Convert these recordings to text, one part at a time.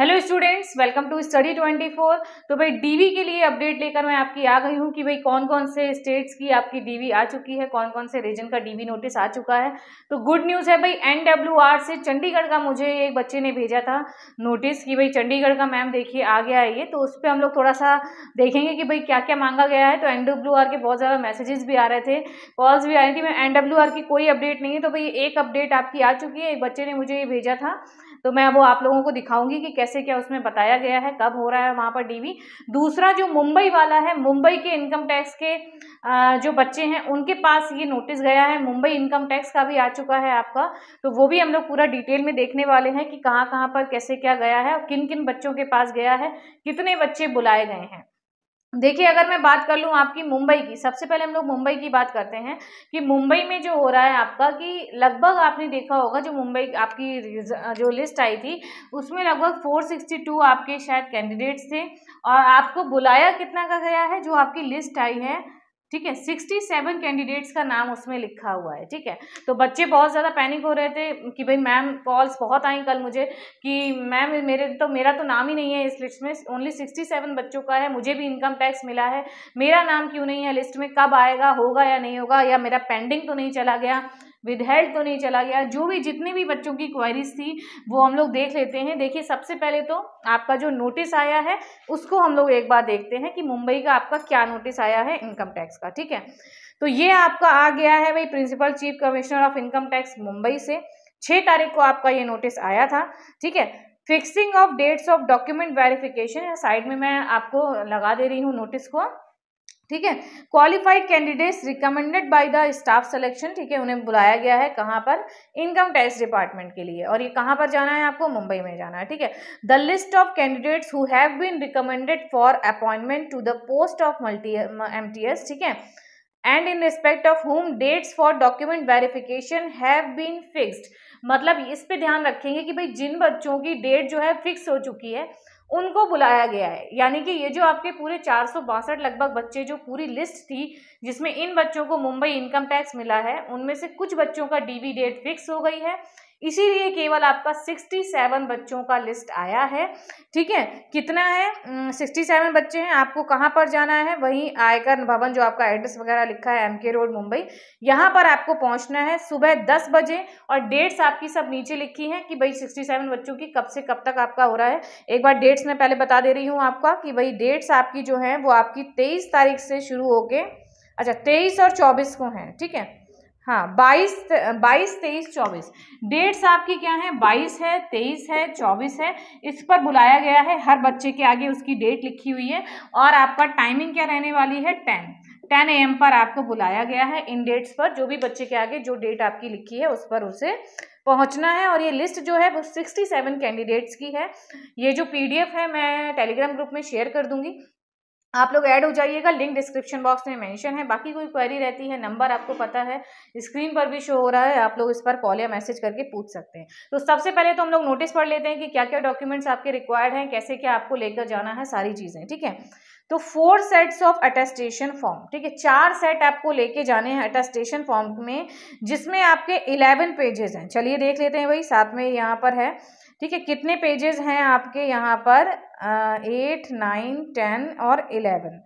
hello students welcome to study 24 तो भाई DV के लिए अपडेट लेकर मैं आपकी आ गई हूँ कि भाई कौन कौन से स्टेट्स की आपकी डीवी आ चुकी है कौन कौन से रीजन का डीवी नोटिस आ चुका है तो गुड न्यूज़ है भाई एनडब्ल्यूआर से चंडीगढ़ का मुझे एक बच्चे ने भेजा था नोटिस कि भाई चंडीगढ़ का मैम देखिए आ गया है ये तो उस पर हम लोग थोड़ा सा देखेंगे कि भाई क्या क्या मांगा गया है तो एन के बहुत ज़्यादा मैसेजेस भी आ रहे थे कॉल्स भी आ रही थी मैं एन की कोई अपडेट नहीं है तो भाई एक अपडेट आपकी आ चुकी है एक बच्चे ने मुझे ये भेजा था तो मैं वो आप लोगों को दिखाऊंगी कि कैसे क्या उसमें बताया गया है कब हो रहा है वहाँ पर डीवी दूसरा जो मुंबई वाला है मुंबई के इनकम टैक्स के जो बच्चे हैं उनके पास ये नोटिस गया है मुंबई इनकम टैक्स का भी आ चुका है आपका तो वो भी हम लोग पूरा डिटेल में देखने वाले हैं कि कहाँ कहाँ पर कैसे क्या गया है और किन किन बच्चों के पास गया है कितने बच्चे बुलाए गए हैं देखिए अगर मैं बात कर लूँ आपकी मुंबई की सबसे पहले हम लोग मुंबई की बात करते हैं कि मुंबई में जो हो रहा है आपका कि लगभग आपने देखा होगा जो मुंबई आपकी जो लिस्ट आई थी उसमें लगभग 462 आपके शायद कैंडिडेट्स थे और आपको बुलाया कितना का गया है जो आपकी लिस्ट आई है ठीक है सिक्सटी सेवन कैंडिडेट्स का नाम उसमें लिखा हुआ है ठीक है तो बच्चे बहुत ज़्यादा पैनिक हो रहे थे कि भाई मैम कॉल्स बहुत आई कल मुझे कि मैम मेरे तो मेरा तो नाम ही नहीं है इस लिस्ट में ओनली सिक्सटी सेवन बच्चों का है मुझे भी इनकम टैक्स मिला है मेरा नाम क्यों नहीं है लिस्ट में कब आएगा होगा या नहीं होगा या मेरा पेंडिंग तो नहीं चला गया विदहेल्ड तो नहीं चला गया जो भी जितनी भी बच्चों की क्वारीज थी वो हम लोग देख लेते हैं देखिए सबसे पहले तो आपका जो नोटिस आया है उसको हम लोग एक बार देखते हैं कि मुंबई का आपका क्या नोटिस आया है इनकम टैक्स का ठीक है तो ये आपका आ गया है भाई principal chief commissioner of income tax Mumbai से छः तारीख को आपका ये नोटिस आया था ठीक है fixing of dates of document verification side में मैं आपको लगा दे रही हूँ नोटिस को ठीक है qualified candidates recommended by the staff selection ठीक है उन्हें बुलाया गया है कहाँ पर इनकम टैक्स डिपार्टमेंट के लिए और ये कहाँ पर जाना है आपको मुंबई में जाना है ठीक है the list of candidates who have been recommended for appointment to the post of multi M ठीक है and in respect of whom dates for document verification have been fixed मतलब इस पे ध्यान रखेंगे कि भाई जिन बच्चों की डेट जो है फिक्स हो चुकी है उनको बुलाया गया है यानी कि ये जो आपके पूरे चार लगभग बच्चे जो पूरी लिस्ट थी जिसमें इन बच्चों को मुंबई इनकम टैक्स मिला है उनमें से कुछ बच्चों का डीवी डेट फिक्स हो गई है इसीलिए केवल आपका 67 बच्चों का लिस्ट आया है ठीक है कितना है 67 बच्चे हैं आपको कहाँ पर जाना है वहीं आयकर भवन जो आपका एड्रेस वगैरह लिखा है एमके रोड मुंबई यहाँ पर आपको पहुँचना है सुबह दस बजे और डेट्स आपकी सब नीचे लिखी हैं कि भाई सिक्सटी बच्चों की कब से कब तक आपका हो रहा है एक बार डेट्स मैं पहले बता दे रही हूँ आपका कि भाई डेट्स आपकी जो है वो आपकी तेईस तारीख से शुरू हो अच्छा तेईस और चौबीस को हैं ठीक है हाँ बाईस बाईस तेईस चौबीस डेट्स आपकी क्या है बाईस है तेईस है चौबीस है इस पर बुलाया गया है हर बच्चे के आगे उसकी डेट लिखी हुई है और आपका टाइमिंग क्या रहने वाली है टेन टेन एम पर आपको बुलाया गया है इन डेट्स पर जो भी बच्चे के आगे जो डेट आपकी लिखी है उस पर उसे पहुंचना है और ये लिस्ट जो है वो सिक्सटी सेवन कैंडिडेट्स की है ये जो पीडीएफ है मैं टेलीग्राम ग्रुप में शेयर कर दूंगी आप लोग ऐड हो जाइएगा लिंक डिस्क्रिप्शन बॉक्स में मेंशन है बाकी कोई क्वेरी रहती है नंबर आपको पता है स्क्रीन पर भी शो हो रहा है आप लोग इस पर कॉल या मैसेज करके पूछ सकते हैं तो सबसे पहले तो हम लोग नोटिस पढ़ लेते हैं कि क्या क्या डॉक्यूमेंट्स आपके रिक्वायर्ड हैं कैसे क्या आपको लेकर जाना है सारी चीज़ें ठीक है तो four sets of attestation form ठीक है चार सेट आपको लेके जाने हैं अटेस्टेशन फॉर्म में जिसमें आपके इलेवन पेजेस हैं चलिए देख लेते हैं भाई साथ में यहाँ पर है ठीक है कितने पेजेस हैं आपके यहाँ पर एट नाइन टेन और इलेवन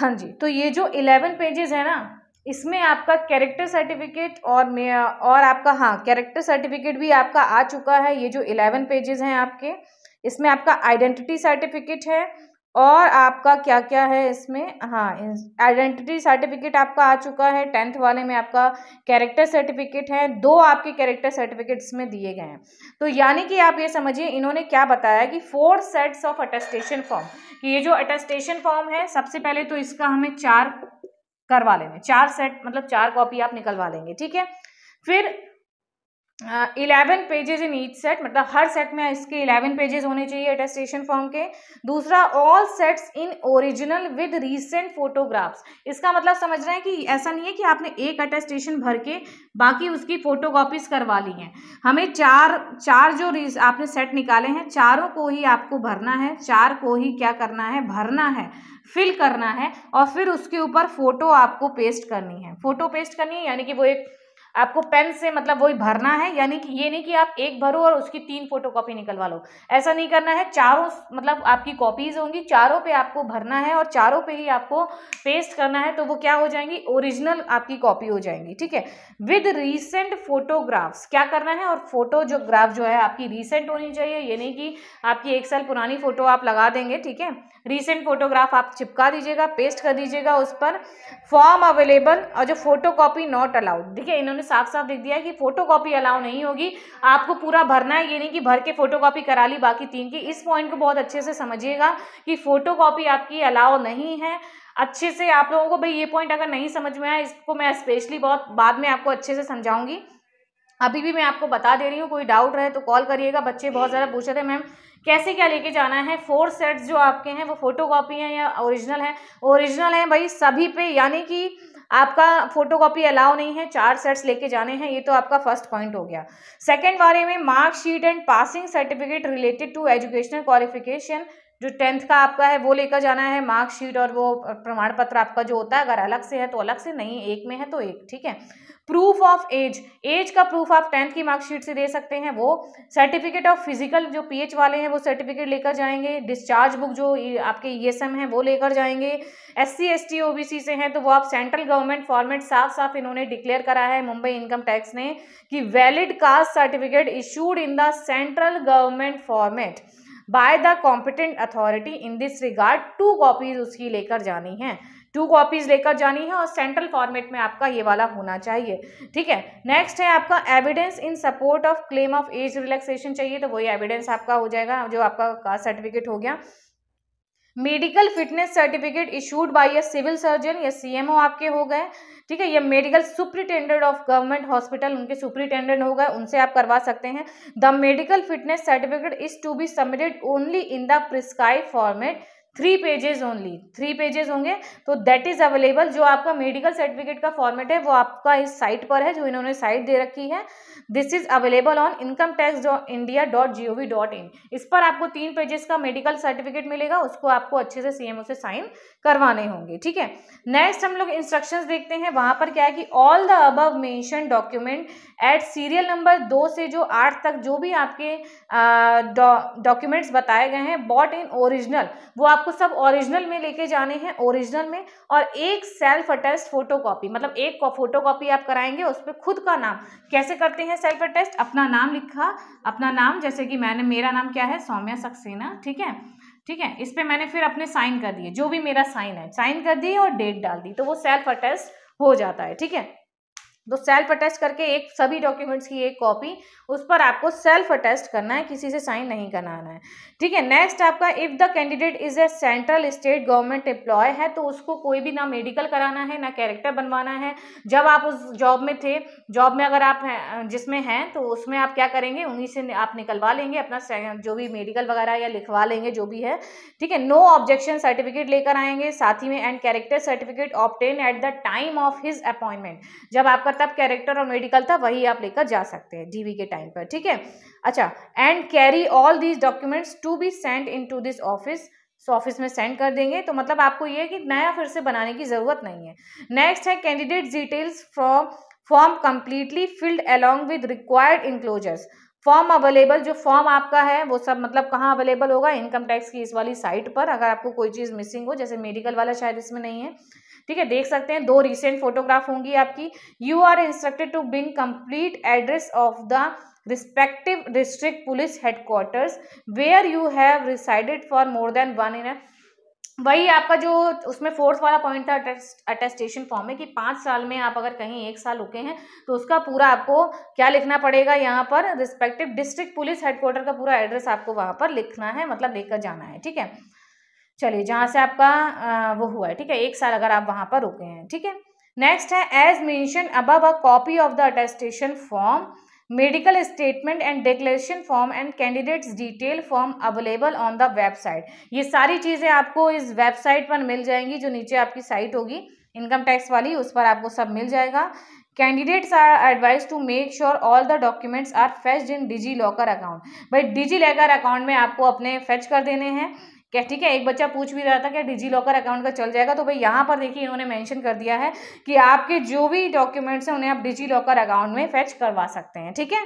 हाँ जी तो ये जो इलेवन पेजेस है ना इसमें आपका कैरेक्टर सर्टिफिकेट और और आपका हाँ कैरेक्टर सर्टिफिकेट भी आपका आ चुका है ये जो इलेवन पेजेस हैं आपके इसमें आपका आइडेंटिटी सर्टिफिकेट है और आपका क्या क्या है इसमें हाँ आइडेंटिटी सर्टिफिकेट आपका आ चुका है टेंथ वाले में आपका कैरेक्टर सर्टिफिकेट है दो आपके कैरेक्टर सर्टिफिकेट्स में दिए गए हैं तो यानी कि आप ये समझिए इन्होंने क्या बताया कि four sets of attestation form कि ये जो अटेस्टेशन फॉर्म है सबसे पहले तो इसका हमें चार करवा लेंगे चार सेट मतलब चार कॉपी आप निकलवा लेंगे ठीक है फिर eleven pages in each set मतलब हर सेट में इसके इलेवन पेजेस होने चाहिए अटेस्टेशन फॉर्म के दूसरा all sets in original with recent photographs इसका मतलब समझ रहे हैं कि ऐसा नहीं है कि आपने एक अटेस्टेशन भर के बाकी उसकी कॉपीज करवा ली हैं हमें चार चार जो आपने सेट निकाले हैं चारों को ही आपको भरना है चार को ही क्या करना है भरना है फिल करना है और फिर उसके ऊपर फोटो आपको पेस्ट करनी है फोटो पेस्ट करनी है यानी कि वो एक आपको पेन से मतलब वही भरना है यानी कि ये नहीं कि आप एक भरो और उसकी तीन फोटो कॉपी निकलवा लो ऐसा नहीं करना है चारों मतलब आपकी कॉपीज होंगी चारों पे आपको भरना है और चारों पे ही आपको पेस्ट करना है तो वो क्या हो जाएंगी ओरिजिनल आपकी कॉपी हो जाएंगी ठीक है विद रीसेंट फोटोग्राफ्स क्या करना है और फोटो जो ग्राफ जो है आपकी रीसेंट होनी चाहिए ये नहीं कि आपकी एक साल पुरानी फोटो आप लगा देंगे ठीक है रीसेंट फोटोग्राफ आप चिपका दीजिएगा पेस्ट कर दीजिएगा उस पर फॉर्म अवेलेबल और जो फोटो कॉपी नॉट अलाउड ठीक है इन्होंने में साफ साफ लिख दिया है कि फोटो कॉपी अलाउ नहीं होगी आपको पूरा भरना है ये नहीं कि भर के फोटो कॉपी करा ली बाकी तीन की इस पॉइंट को बहुत अच्छे से समझिएगा कि फोटो कॉपी आपकी अलाउ नहीं है अच्छे से आप लोगों को भाई ये पॉइंट अगर नहीं समझ में आया इसको मैं स्पेशली बहुत बाद में आपको अच्छे से समझाऊंगी अभी भी मैं आपको बता दे रही हूँ कोई डाउट रहे तो कॉल करिएगा बच्चे बहुत ज़्यादा पूछ रहे थे मैम कैसे क्या लेके जाना है फोर सेट्स जो आपके हैं वो फोटो कॉपी हैं या ओरिजिनल हैं ओरिजिनल हैं भाई सभी पे यानी कि आपका फोटो कॉपी अलाउ नहीं है चार सेट्स लेके जाने हैं ये तो आपका फर्स्ट पॉइंट हो गया सेकेंड बारे में marksheet and passing certificate related to educational qualification जो टेंथ का आपका है वो लेकर जाना है मार्कशीट और वो प्रमाण पत्र आपका जो होता है अगर अलग से है तो अलग से नहीं एक में है तो एक ठीक है प्रूफ ऑफ एज एज का प्रूफ आप टेंथ की मार्कशीट से दे सकते हैं वो सर्टिफिकेट ऑफ फिजिकल जो पीएच वाले हैं वो सर्टिफिकेट लेकर जाएंगे डिस्चार्ज बुक जो आपके ईएसएम e है वो लेकर जाएंगे S C S T O B C से हैं तो वो आप सेंट्रल गवर्नमेंट फॉर्मेट साफ साफ इन्होंने डिक्लेयर करा है मुंबई इनकम टैक्स ने कि valid caste certificate issued in the central government format by the competent authority in this regard two copies उसकी लेकर जानी है टू कॉपीज़ लेकर जानी है और सेंट्रल फॉर्मेट में आपका ये वाला होना चाहिए ठीक है नेक्स्ट है आपका evidence in support of claim of age relaxation चाहिए तो वही एविडेंस आपका हो जाएगा जो आपका कास्ट सर्टिफिकेट हो गया medical fitness certificate issued by a civil surgeon या सीएमओ आपके हो गए ठीक है ये medical superintendent of government hospital उनके सुप्रिटेंडेंट हो गए उनसे आप करवा सकते हैं the medical fitness certificate is to be submitted only in the prescribe format three pages only three pages होंगे तो दैट इज़ अवेलेबल जो आपका मेडिकल सर्टिफिकेट का फॉर्मेट है वो आपका इस साइट पर है जो इन्होंने साइट दे रखी है this is available on income tax dot India dot G O V dot in इस पर आपको तीन पेजेस का मेडिकल सर्टिफिकेट मिलेगा उसको आपको अच्छे से सी से साइन करवाने होंगे ठीक है नेक्स्ट हम लोग इंस्ट्रक्शन देखते हैं वहाँ पर क्या है कि all the above mention document at serial number दो से जो आठ तक जो भी आपके डॉक्यूमेंट्स बताए गए हैं बॉट इन ओरिजिनल वो आप आपको सब ओरिजिनल में लेके जाने हैं ओरिजिनल में और एक सेल्फ अटेस्ट फोटो कॉपी मतलब एक फोटो कॉपी आप कराएंगे उस पर खुद का नाम कैसे करते हैं सेल्फ अटेस्ट अपना नाम लिखा अपना नाम जैसे कि मैंने मेरा नाम क्या है सौम्या सक्सेना ठीक है ठीक है इस पर मैंने फिर अपने साइन कर दिए जो भी मेरा साइन है साइन कर दिए और डेट डाल दी तो वो सेल्फ अटेस्ट हो जाता है ठीक है तो सेल्फ अटेस्ट करके एक सभी डॉक्यूमेंट्स की एक कॉपी उस पर आपको सेल्फ अटेस्ट करना है किसी से साइन नहीं कराना है ठीक है नेक्स्ट आपका if the candidate is a central state government employ है तो उसको कोई भी ना मेडिकल कराना है ना कैरेक्टर बनवाना है जब आप उस जॉब में थे जॉब में अगर आप जिसमें हैं तो उसमें आप क्या करेंगे उन्हीं से आप निकलवा लेंगे अपना जो भी मेडिकल वगैरह या लिखवा लेंगे जो भी है ठीक है नो ऑब्जेक्शन सर्टिफिकेट लेकर आएंगे साथ ही में and character certificate obtain at the time of his appointment जब आपका तब मतलब कैरेक्टर और मेडिकल था वही आप लेकर जा सकते हैं डीवी के टाइम पर ठीक है अच्छा and carry all these documents to be send in to this office so office में सेंड कर देंगे तो मतलब आपको ये कि नया फिर से बनाने की ज़रूरत नहीं है नेक्स्ट है candidate details from form completely filled along with required enclosures form available जो फॉर्म आपका है वो सब मतलब कहाँ अवेलेबल होगा इनकम टैक्स की इस वाली साइट पर अगर आपको कोई चीज़ मिसिंग हो जैसे मेडिकल वाला शायद इसमें नहीं है ठीक है देख सकते हैं दो रिसेंट फोटोग्राफ होंगी आपकी you are instructed to bring complete address of the respective district police headquarters where you have resided for more than one in वही आपका जो उसमें फोर्थ वाला पॉइंट था अटेस्टेशन फॉर्म में कि पाँच साल में आप अगर कहीं एक साल रुके हैं तो उसका पूरा आपको क्या लिखना पड़ेगा यहाँ पर रिस्पेक्टिव डिस्ट्रिक्ट पुलिस हेडक्वार्टर का पूरा एड्रेस आपको वहाँ पर लिखना है मतलब लेकर जाना है ठीक है चलिए जहाँ से आपका वो हुआ है ठीक है एक साल अगर आप वहाँ पर रुके हैं ठीक है नेक्स्ट है as mention above a copy of the attestation form medical statement and declaration form and candidates detail form available on the website ये सारी चीज़ें आपको इस वेबसाइट पर मिल जाएंगी जो नीचे आपकी साइट होगी इनकम टैक्स वाली उस पर आपको सब मिल जाएगा candidates are advise to make sure all the documents are fetched in DigiLocker account भाई डिजी लॉकर अकाउंट में आपको अपने फेच कर देने हैं क्या ठीक है एक बच्चा पूछ भी रहा था क्या डिजी लॉकर अकाउंट का चल जाएगा तो भाई यहाँ पर देखिए इन्होंने मेंशन कर दिया है कि आपके जो भी डॉक्यूमेंट्स हैं उन्हें आप डिजी लॉकर अकाउंट में फैच करवा सकते हैं ठीक है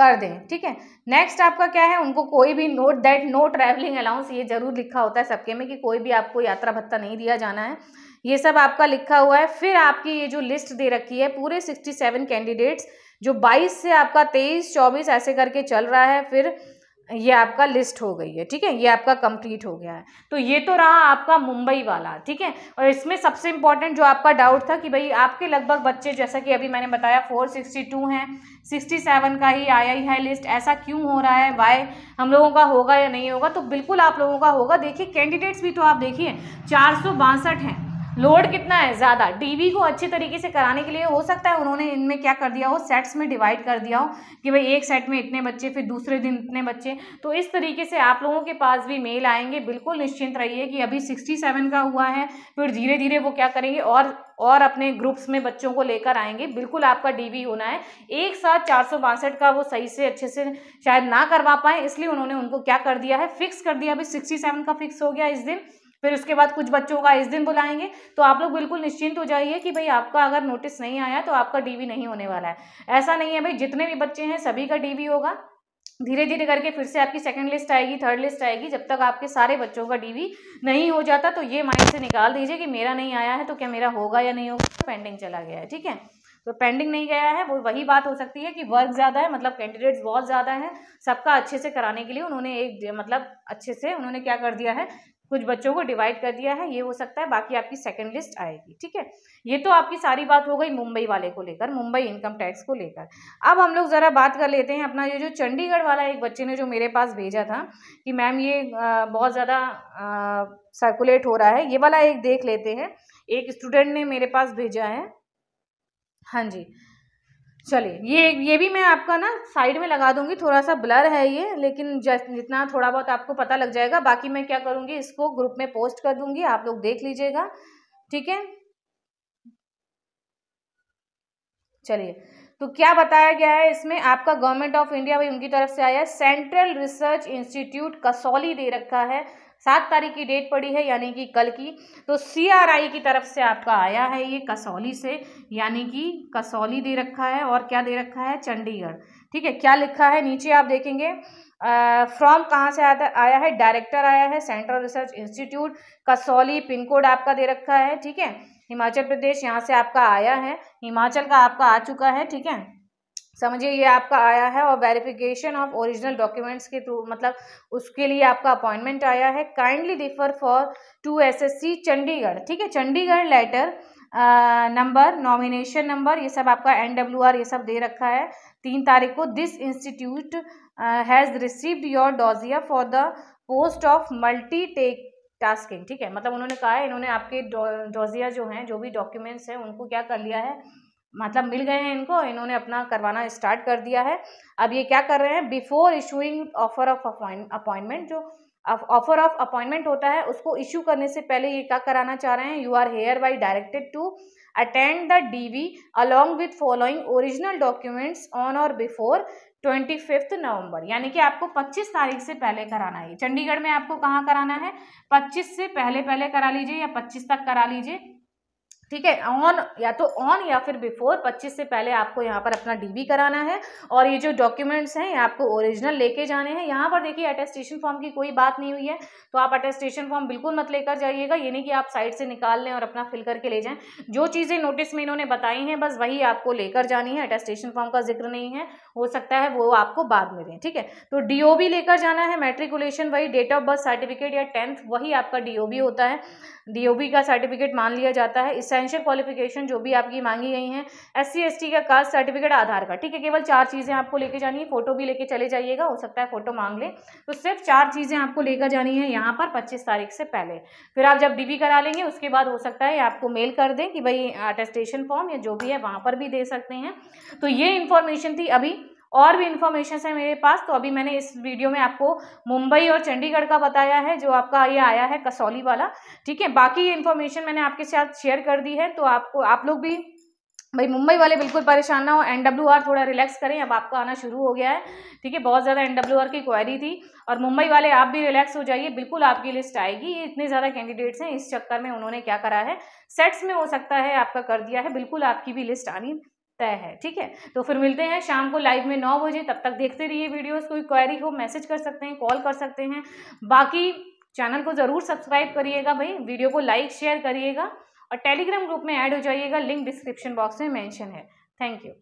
कर दें ठीक है नेक्स्ट आपका क्या है उनको कोई भी note that no travelling allowance ये जरूर लिखा होता है सबके में कि कोई भी आपको यात्रा भत्ता नहीं दिया जाना है ये सब आपका लिखा हुआ है फिर आपकी ये जो लिस्ट दे रखी है पूरे सिक्सटी सेवन कैंडिडेट्स जो बाईस से आपका तेईस चौबीस ऐसे करके चल रहा है फिर ये आपका लिस्ट हो गई है ठीक है ये आपका कंप्लीट हो गया है तो ये तो रहा आपका मुंबई वाला ठीक है और इसमें सबसे इम्पॉर्टेंट जो आपका डाउट था कि भाई आपके लगभग बच्चे जैसा कि अभी मैंने बताया फोर सिक्सटी टू हैं सिक्सटी सेवन का ही आया ही है लिस्ट ऐसा क्यों हो रहा है वाई हम लोगों का होगा या नहीं होगा तो बिल्कुल आप लोगों का होगा देखिए कैंडिडेट्स भी तो आप देखिए चार सौ बासठ हैं लोड कितना है ज़्यादा डीवी को अच्छे तरीके से कराने के लिए हो सकता है उन्होंने इनमें क्या कर दिया हो सेट्स में डिवाइड कर दिया हो कि भाई एक सेट में इतने बच्चे फिर दूसरे दिन इतने बच्चे तो इस तरीके से आप लोगों के पास भी मेल आएंगे बिल्कुल निश्चिंत रहिए कि अभी सिक्सटी सेवन का हुआ है फिर धीरे धीरे वो क्या करेंगे और और अपने ग्रुप्स में बच्चों को लेकर आएंगे बिल्कुल आपका डीवी होना है एक साथ चार का वो सही से अच्छे से शायद ना करवा पाए इसलिए उन्होंने उनको क्या कर दिया है फिक्स कर दिया अभी सिक्सटी सेवन का फिक्स हो गया इस दिन फिर उसके बाद कुछ बच्चों का इस दिन बुलाएंगे तो आप लोग बिल्कुल निश्चिंत हो जाइए कि भाई आपका अगर नोटिस नहीं आया तो आपका डीवी नहीं होने वाला है ऐसा नहीं है भाई जितने भी बच्चे हैं सभी का डीवी होगा धीरे धीरे करके फिर से आपकी सेकंड लिस्ट आएगी थर्ड लिस्ट आएगी जब तक आपके सारे बच्चों का डीवी नहीं हो जाता तो ये माइंड से निकाल दीजिए कि मेरा नहीं आया है तो क्या मेरा होगा या नहीं होगा पेंडिंग तो चला गया है ठीक है तो पेंडिंग नहीं गया है वो वही बात हो सकती है कि वर्क ज़्यादा है मतलब कैंडिडेट्स बहुत ज़्यादा हैं सबका अच्छे से कराने के लिए उन्होंने एक मतलब अच्छे से उन्होंने क्या कर दिया है कुछ बच्चों को डिवाइड कर दिया है ये हो सकता है बाकी आपकी सेकंड लिस्ट आएगी ठीक है ये तो आपकी सारी बात हो गई मुंबई वाले को लेकर मुंबई इनकम टैक्स को लेकर अब हम लोग ज़रा बात कर लेते हैं अपना ये जो चंडीगढ़ वाला एक बच्चे ने जो मेरे पास भेजा था कि मैम ये बहुत ज़्यादा सर्कुलेट हो रहा है ये वाला एक देख लेते हैं एक स्टूडेंट ने मेरे पास भेजा है हाँ जी चलिए ये ये भी मैं आपका ना साइड में लगा दूंगी थोड़ा सा ब्लर है ये लेकिन जितना थोड़ा बहुत आपको पता लग जाएगा बाकी मैं क्या करूँगी इसको ग्रुप में पोस्ट कर दूंगी आप लोग देख लीजिएगा ठीक है चलिए तो क्या बताया गया है इसमें आपका गवर्नमेंट ऑफ इंडिया भी उनकी तरफ से आया है सेंट्रल रिसर्च इंस्टीट्यूट कसौली दे रखा है सात तारीख की डेट पड़ी है यानी कि कल की तो सीआरआई की तरफ से आपका आया है ये कसौली से यानी कि कसौली दे रखा है और क्या दे रखा है चंडीगढ़ ठीक है क्या लिखा है नीचे आप देखेंगे फ्रॉम uh, कहाँ से आता आया है डायरेक्टर आया है central research institute Kasauli pin code आपका दे रखा है ठीक है हिमाचल प्रदेश यहाँ से आपका आया है हिमाचल का आपका आ चुका है ठीक है समझिए ये आपका आया है और वेरिफिकेशन ऑफ ओरिजिनल डॉक्यूमेंट्स के थ्रू मतलब उसके लिए आपका अपॉइंटमेंट आया है kindly refer for to SSC Chandigarh ठीक है Chandigarh letter number nomination number ये सब आपका एनडब्ल्यूआर ये सब दे रखा है तीन तारीख को this institute has received your dossier for the post of multi tech tasking ठीक है मतलब उन्होंने कहा है इन्होंने आपके डॉजिया जो हैं जो भी डॉक्यूमेंट्स हैं उनको क्या कर लिया है मतलब मिल गए हैं इनको इन्होंने अपना करवाना स्टार्ट कर दिया है अब ये क्या कर रहे हैं before issuing offer of appointment जो ऑफर ऑफ अपॉइंटमेंट होता है उसको इशू करने से पहले ये क्या कराना चाह रहे हैं you are hereby directed to attend the D V along with following original documents on or before twenty fifth November यानी कि आपको पच्चीस तारीख से पहले कराना है चंडीगढ़ में आपको कहाँ कराना है पच्चीस से पहले पहले करा लीजिए या पच्चीस तक करा लीजिए ठीक है ऑन या तो ऑन या फिर बिफोर 25 से पहले आपको यहाँ पर अपना डीबी कराना है और ये जो डॉक्यूमेंट्स हैं ये आपको ओरिजिनल लेके जाने हैं यहाँ पर देखिए अटेस्टेशन फॉर्म की कोई बात नहीं हुई है तो आप अटेस्टेशन फॉर्म बिल्कुल मत लेकर जाइएगा ये नहीं कि आप साइड से निकाल लें और अपना फिल करके ले जाएँ जो चीज़ें नोटिस में इन्होंने बताई हैं बस वही आपको लेकर जानी है अटेस्टेशन फॉर्म का जिक्र नहीं है हो सकता है वो आपको बाद में दें ठीक है तो डीओबी लेकर जाना है मेट्रिकुलेशन वही डेट ऑफ बर्थ सर्टिफिकेट या टेंथ वही आपका डीओबी होता है डीओबी का सर्टिफिकेट मान लिया जाता है इसेंशियल क्वालिफिकेशन जो भी आपकी मांगी गई है एस सी का कास्ट सर्टिफिकेट आधार कार्ड ठीक है केवल चार चीज़ें आपको लेके जानी है फोटो भी लेके चले जाइएगा हो सकता है फोटो मांग लें तो सिर्फ चार चीज़ें आपको लेकर जानी है यहाँ पर पच्चीस तारीख से पहले फिर आप जब डी करा लेंगे उसके बाद हो सकता है आपको मेल कर दें कि भाई अटेस्टेशन फॉर्म या जो भी है वहाँ पर भी दे सकते हैं तो ये इन्फॉर्मेशन थी अभी और भी इन्फॉर्मेशन है मेरे पास तो अभी मैंने इस वीडियो में आपको मुंबई और चंडीगढ़ का बताया है जो आपका ये आया है कसौली वाला ठीक है बाकी ये इन्फॉर्मेशन मैंने आपके साथ शेयर कर दी है तो आपको आप लोग भी भाई मुंबई वाले बिल्कुल परेशान ना हो एन आर थोड़ा रिलैक्स करें अब आपका आना शुरू हो गया है ठीक है बहुत ज़्यादा एन आर की क्वायरी थी और मुंबई वाले आप भी रिलैक्स हो जाइए बिल्कुल आपकी लिस्ट आएगी ये इतने ज़्यादा कैंडिडेट्स हैं इस चक्कर में उन्होंने क्या करा है सेट्स में हो सकता है आपका कर दिया है बिल्कुल आपकी भी लिस्ट आनी तय है ठीक है तो फिर मिलते हैं शाम को लाइव में नौ बजे तब तक देखते रहिए वीडियोस कोई क्वेरी हो मैसेज कर सकते हैं कॉल कर सकते हैं बाकी चैनल को ज़रूर सब्सक्राइब करिएगा भाई वीडियो को लाइक शेयर करिएगा और टेलीग्राम ग्रुप में ऐड हो जाइएगा लिंक डिस्क्रिप्शन बॉक्स में मैंशन है थैंक यू